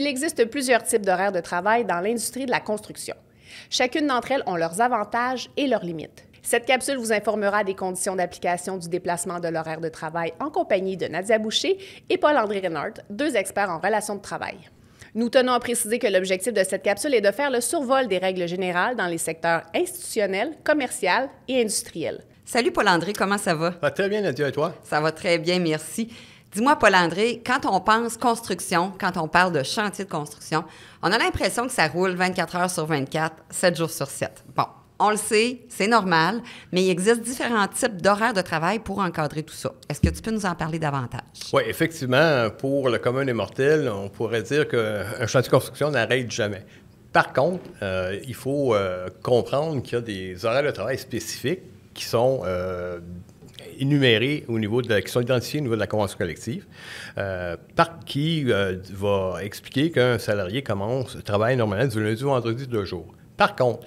Il existe plusieurs types d'horaires de travail dans l'industrie de la construction. Chacune d'entre elles ont leurs avantages et leurs limites. Cette capsule vous informera des conditions d'application du déplacement de l'horaire de travail en compagnie de Nadia Boucher et Paul-André Renard, deux experts en relations de travail. Nous tenons à préciser que l'objectif de cette capsule est de faire le survol des règles générales dans les secteurs institutionnels, commercial et industriel. Salut Paul-André, comment ça va? Ça ah, va très bien, Nadia, et toi? Ça va très bien, merci. Dis-moi, Paul-André, quand on pense construction, quand on parle de chantier de construction, on a l'impression que ça roule 24 heures sur 24, 7 jours sur 7. Bon, on le sait, c'est normal, mais il existe différents types d'horaires de travail pour encadrer tout ça. Est-ce que tu peux nous en parler davantage? Oui, effectivement, pour le commun des mortels, on pourrait dire qu'un chantier de construction n'arrête jamais. Par contre, euh, il faut euh, comprendre qu'il y a des horaires de travail spécifiques qui sont euh, énumérés au niveau de, qui sont identifiés au niveau de la convention collective, euh, par qui euh, va expliquer qu'un salarié commence, travaille normalement du lundi au vendredi deux jours. Par contre,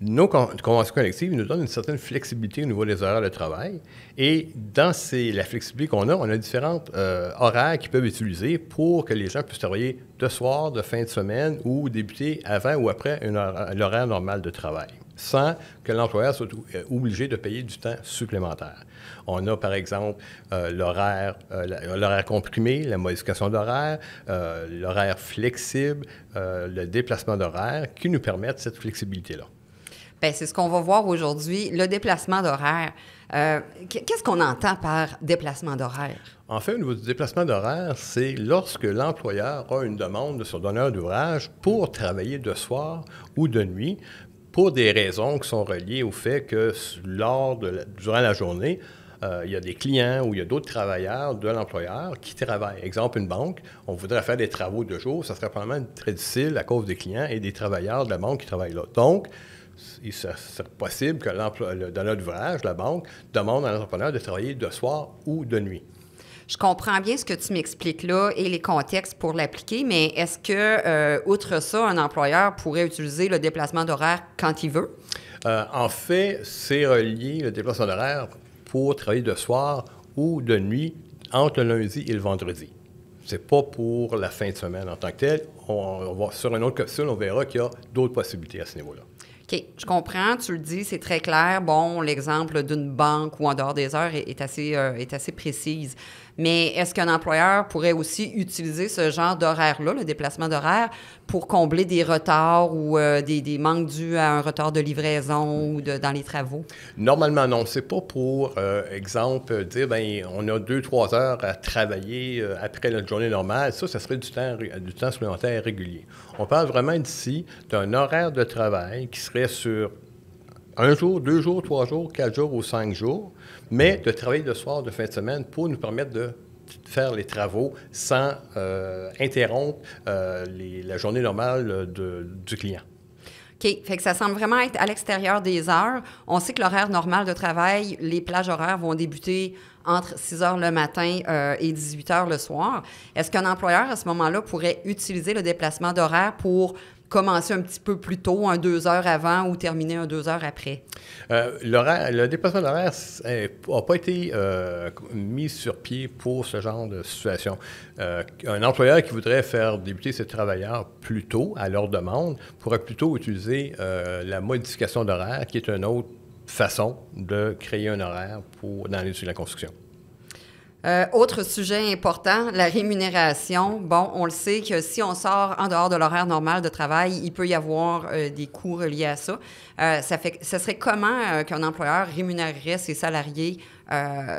nos conventions collectives nous donnent une certaine flexibilité au niveau des horaires de travail. Et dans la flexibilité qu'on a, on a différents euh, horaires qu'ils peuvent utiliser pour que les gens puissent travailler de soir, de fin de semaine ou débuter avant ou après l'horaire normal de travail sans que l'employeur soit euh, obligé de payer du temps supplémentaire. On a, par exemple, euh, l'horaire, comprimé, la modification d'horaire, l'horaire flexible, le déplacement d'horaire qui nous permettent cette flexibilité-là. Ben, c'est ce qu'on va voir aujourd'hui, le déplacement d'horaire. Euh, qu'est-ce qu'on entend par déplacement d'horaire? En fait, au niveau du déplacement d'horaire, c'est lorsque l'employeur a une demande de son donneur d'ouvrage pour travailler de soir ou de nuit pour des raisons qui sont reliées au fait que lors durant la journée, euh, il y a des clients ou il y a d'autres travailleurs de l'employeur qui travaillent. Exemple, une banque, on voudrait faire des travaux de jour, ça serait probablement très difficile à cause des clients et des travailleurs de la banque qui travaillent là. Donc, il serait possible que le notre d'ouvrage, la banque, demande à l'entrepreneur de travailler de soir ou de nuit. Je comprends bien ce que tu m'expliques là et les contextes pour l'appliquer, mais est-ce que, euh, outre ça, un employeur pourrait utiliser le déplacement d'horaire quand il veut? Euh, en fait, c'est relié le déplacement d'horaire pour travailler de soir ou de nuit entre le lundi et le vendredi. C'est pas pour la fin de semaine en tant que telle on, va, sur un autre capsule, on verra qu'il y a d'autres possibilités à ce niveau-là. OK, je comprends, tu le dis, c'est très clair. Bon, l'exemple d'une banque ou en dehors des heures est, assez, euh, est assez précise. Mais est-ce qu'un employeur pourrait aussi utiliser ce genre d'horaire-là, le déplacement d'horaire, pour combler des retards ou euh, des, manques dus à un retard de livraison ou de, dans les travaux? Normalement, non. C'est pas pour, euh, exemple, dire, ben on a deux, trois heures à travailler après notre journée normale. Ça, ça serait du temps, du temps supplémentaire régulier. On parle vraiment d'ici d'un horaire de travail qui serait sur un jour, deux jours, trois jours, quatre jours ou cinq jours, mais de travail de soir, de fin de semaine pour nous permettre de faire les travaux sans euh, interrompre euh, la journée normale euh, du client. Fait que ça semble vraiment être à l'extérieur des heures. On sait que l'horaire normal de travail, les plages horaires vont débuter entre 6 heures le matin euh, et 18 heures le soir. Est-ce qu'un employeur, à ce moment-là, pourrait utiliser le déplacement d'horaire pour commencer un petit peu plus tôt, un deux heures avant ou terminer un deux heures après? Euh, le déplacement d'horaire n'a eh, pas été euh, mis sur pied pour ce genre de situation. Euh, un employeur qui voudrait faire débuter ses travailleurs plus tôt à leur demande pourrait plutôt utiliser la modification d'horaire qui est une autre façon de créer un horaire pour, dans l'industrie de la construction. Euh, autre sujet important, la rémunération. Bon, on le sait que si on sort en dehors de l'horaire normal de travail, il peut y avoir euh, des coûts reliés à ça. Euh, ça, serait comment qu'un employeur rémunérerait ses salariés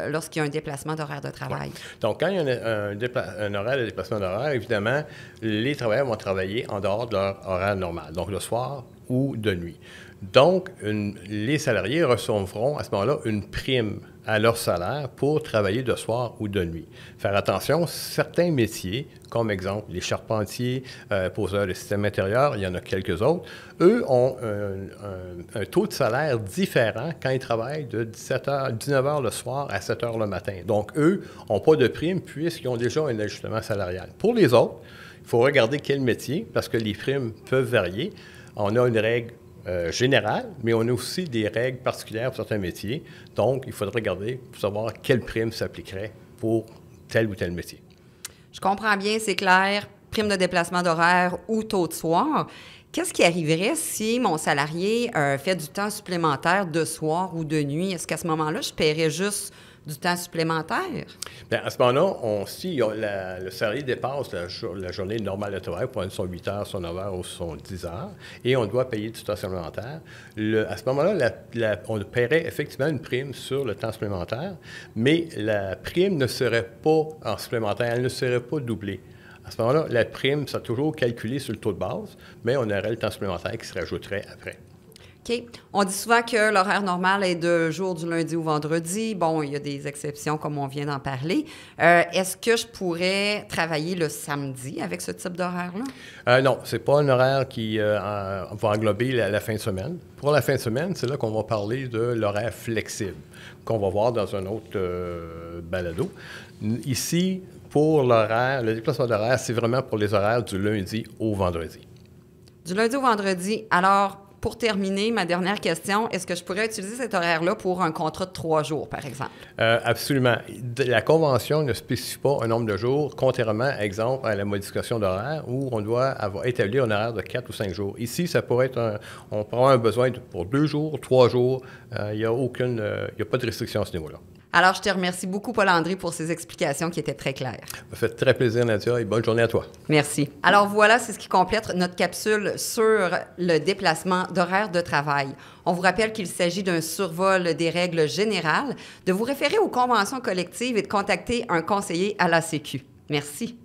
lorsqu'il y a un déplacement d'horaire de travail? Donc, quand il y a un, un horaire de déplacement d'horaire, évidemment, les travailleurs vont travailler en dehors de leur horaire normal, donc le soir ou de nuit. Donc, les salariés recevront à ce moment-là une prime à leur salaire pour travailler de soir ou de nuit. Faire attention, certains métiers, comme exemple les charpentiers, euh, poseurs de systèmes intérieurs, il y en a quelques autres, eux ont un, taux de salaire différent quand ils travaillent de 17 19h le soir à 7h le matin. Donc, eux n'ont pas de prime puisqu'ils ont déjà un ajustement salarial. Pour les autres, il faut regarder quel métier, parce que les primes peuvent varier. On a une règle euh, général, mais on a aussi des règles particulières pour certains métiers. Donc, il faudrait regarder pour savoir quelle prime s'appliquerait pour tel ou tel métier. Je comprends bien, c'est clair. Prime de déplacement d'horaire ou taux de soir. Qu'est-ce qui arriverait si mon salarié euh, fait du temps supplémentaire de soir ou de nuit? Est-ce qu'à ce, moment-là, je paierais juste du temps supplémentaire? Bien, à ce moment-là, si le salarié dépasse la, journée normale de travail, pour son 8 heures, son 9 heures ou son 10 heures, et on doit payer du temps supplémentaire, à ce moment-là, on paierait effectivement une prime sur le temps supplémentaire, mais la prime ne serait pas en supplémentaire, elle ne serait pas doublée. À ce moment-là, la prime sera toujours calculée sur le taux de base, mais on aurait le temps supplémentaire qui se rajouterait après. OK. On dit souvent que l'horaire normal est de jour du lundi au vendredi. Bon, il y a des exceptions comme on vient d'en parler. Euh, est-ce que je pourrais travailler le samedi avec ce type d'horaire-là? Euh, non, c'est pas un horaire qui euh, va englober la, fin de semaine. Pour la fin de semaine, c'est là qu'on va parler de l'horaire flexible, qu'on va voir dans un autre euh, balado. Ici, pour l'horaire, le déplacement d'horaire, c'est vraiment pour les horaires du lundi au vendredi. Du lundi au vendredi. Alors, pour terminer, ma dernière question, est-ce que je pourrais utiliser cet horaire-là pour un contrat de trois jours, par exemple? Euh, absolument. La Convention ne spécifie pas un nombre de jours, contrairement, exemple, à la modification d'horaire où on doit avoir établi un horaire de quatre ou cinq jours. Ici, ça pourrait être un, on prend un besoin pour deux jours, trois jours. Euh, il n'y a aucune, euh, il a pas de restriction à ce niveau-là. Alors, je te remercie beaucoup, Paul-André, pour ces explications qui étaient très claires. Ça m'a fait très plaisir, Nadia, et bonne journée à toi. Merci. Alors, voilà, c'est ce qui complète notre capsule sur le déplacement d'horaire de travail. On vous rappelle qu'il s'agit d'un survol des règles générales, de vous référer aux conventions collectives et de contacter un conseiller à la Sécu. Merci.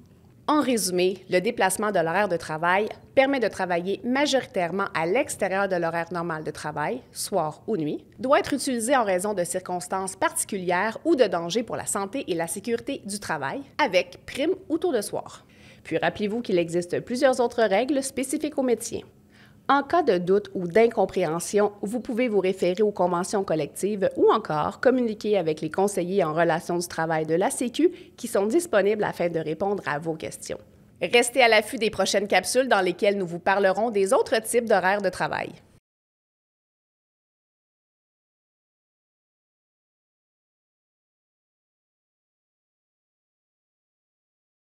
En résumé, le déplacement de l'horaire de travail permet de travailler majoritairement à l'extérieur de l'horaire normal de travail, soir ou nuit, doit être utilisé en raison de circonstances particulières ou de dangers pour la santé et la sécurité du travail, avec prime ou taux de soir. Puis rappelez-vous qu'il existe plusieurs autres règles spécifiques au métier. En cas de doute ou d'incompréhension, vous pouvez vous référer aux conventions collectives ou encore communiquer avec les conseillers en relations du travail de la Sécu qui sont disponibles afin de répondre à vos questions. Restez à l'affût des prochaines capsules dans lesquelles nous vous parlerons des autres types d'horaires de travail.